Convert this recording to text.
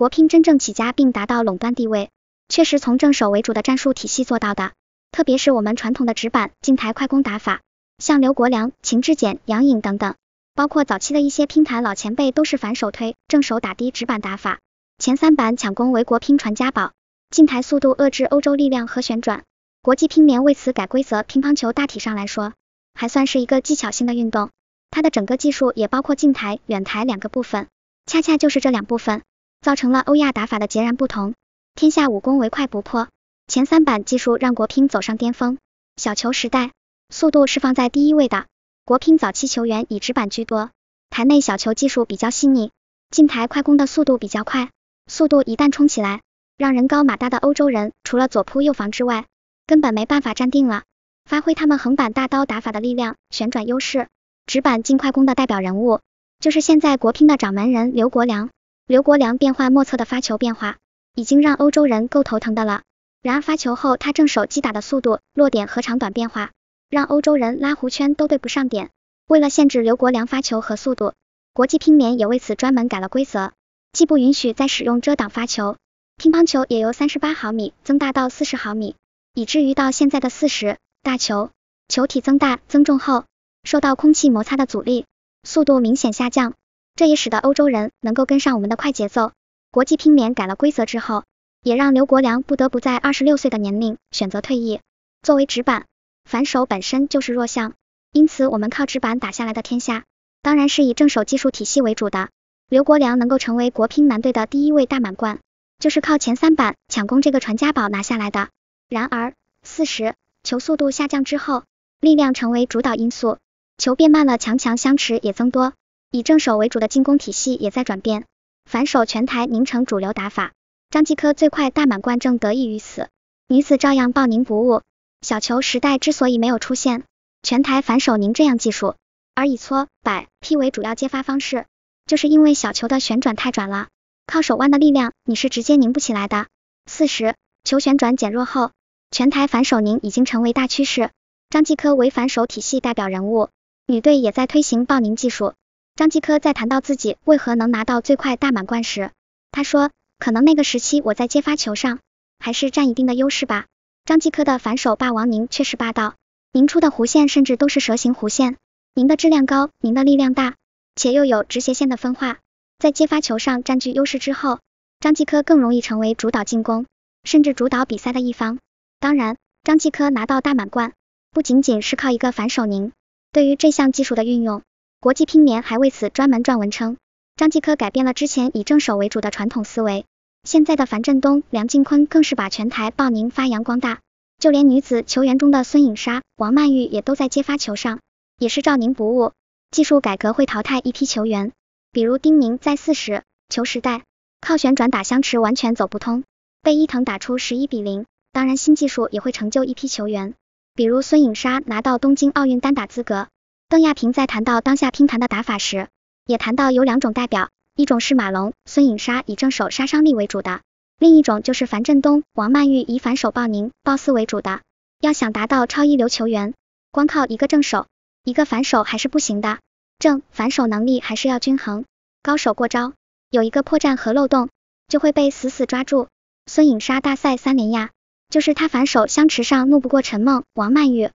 国乒真正起家并达到垄断地位，确实从正手为主的战术体系做到的。特别是我们传统的直板、近台快攻打法，像刘国梁、秦志戬、杨颖等等，包括早期的一些乒坛老前辈都是反手推、正手打低直板打法。前三板抢攻为国乒传家宝，近台速度遏制欧洲力量和旋转。国际乒联为此改规则，乒乓球大体上来说还算是一个技巧性的运动，它的整个技术也包括近台、远台两个部分，恰恰就是这两部分。造成了欧亚打法的截然不同。天下武功唯快不破，前三板技术让国乒走上巅峰。小球时代，速度是放在第一位的。国乒早期球员以直板居多，台内小球技术比较细腻，近台快攻的速度比较快。速度一旦冲起来，让人高马大的欧洲人除了左扑右防之外，根本没办法站定了。发挥他们横板大刀打法的力量，旋转优势，直板进快攻的代表人物就是现在国乒的掌门人刘国梁。刘国梁变幻莫测的发球变化，已经让欧洲人够头疼的了。然而发球后，他正手击打的速度、落点和长短变化，让欧洲人拉弧圈都对不上点。为了限制刘国梁发球和速度，国际乒联也为此专门改了规则，既不允许再使用遮挡发球，乒乓球也由三十八毫米增大到四十毫米，以至于到现在的四十大球，球体增大、增重后，受到空气摩擦的阻力，速度明显下降。这也使得欧洲人能够跟上我们的快节奏。国际乒联改了规则之后，也让刘国梁不得不在二十六岁的年龄选择退役。作为直板，反手本身就是弱项，因此我们靠直板打下来的天下，当然是以正手技术体系为主的。刘国梁能够成为国乒男队的第一位大满贯，就是靠前三板抢攻这个传家宝拿下来的。然而，四十球速度下降之后，力量成为主导因素，球变慢了，强强相持也增多。以正手为主的进攻体系也在转变，反手全台凝成主流打法。张继科最快大满贯正得益于此，女子照样抱拧不误。小球时代之所以没有出现全台反手拧这样技术，而以搓、摆、劈为主要接发方式，就是因为小球的旋转太转了，靠手腕的力量你是直接拧不起来的。四十球旋转减弱后，全台反手拧已经成为大趋势，张继科为反手体系代表人物，女队也在推行抱拧技术。张继科在谈到自己为何能拿到最快大满贯时，他说：“可能那个时期我在接发球上还是占一定的优势吧。”张继科的反手霸王拧确实霸道，拧出的弧线甚至都是蛇形弧线。拧的质量高，拧的力量大，且又有直斜线的分化，在接发球上占据优势之后，张继科更容易成为主导进攻，甚至主导比赛的一方。当然，张继科拿到大满贯不仅仅是靠一个反手拧，对于这项技术的运用。国际乒联还为此专门撰文称，张继科改变了之前以正手为主的传统思维，现在的樊振东、梁靖昆更是把全台报名发扬光大，就连女子球员中的孙颖莎、王曼玉也都在接发球上也是照宁不误。技术改革会淘汰一批球员，比如丁宁在四十球时代靠旋转打相持完全走不通，被伊藤打出十一比零。当然，新技术也会成就一批球员，比如孙颖莎拿到东京奥运单打资格。邓亚萍在谈到当下乒坛的打法时，也谈到有两种代表，一种是马龙、孙颖莎以正手杀伤力为主的，另一种就是樊振东、王曼玉以反手暴宁、暴四为主的。要想达到超一流球员，光靠一个正手、一个反手还是不行的，正反手能力还是要均衡。高手过招，有一个破绽和漏洞，就会被死死抓住。孙颖莎大赛三连亚，就是她反手相持上怒不过陈梦、王曼玉。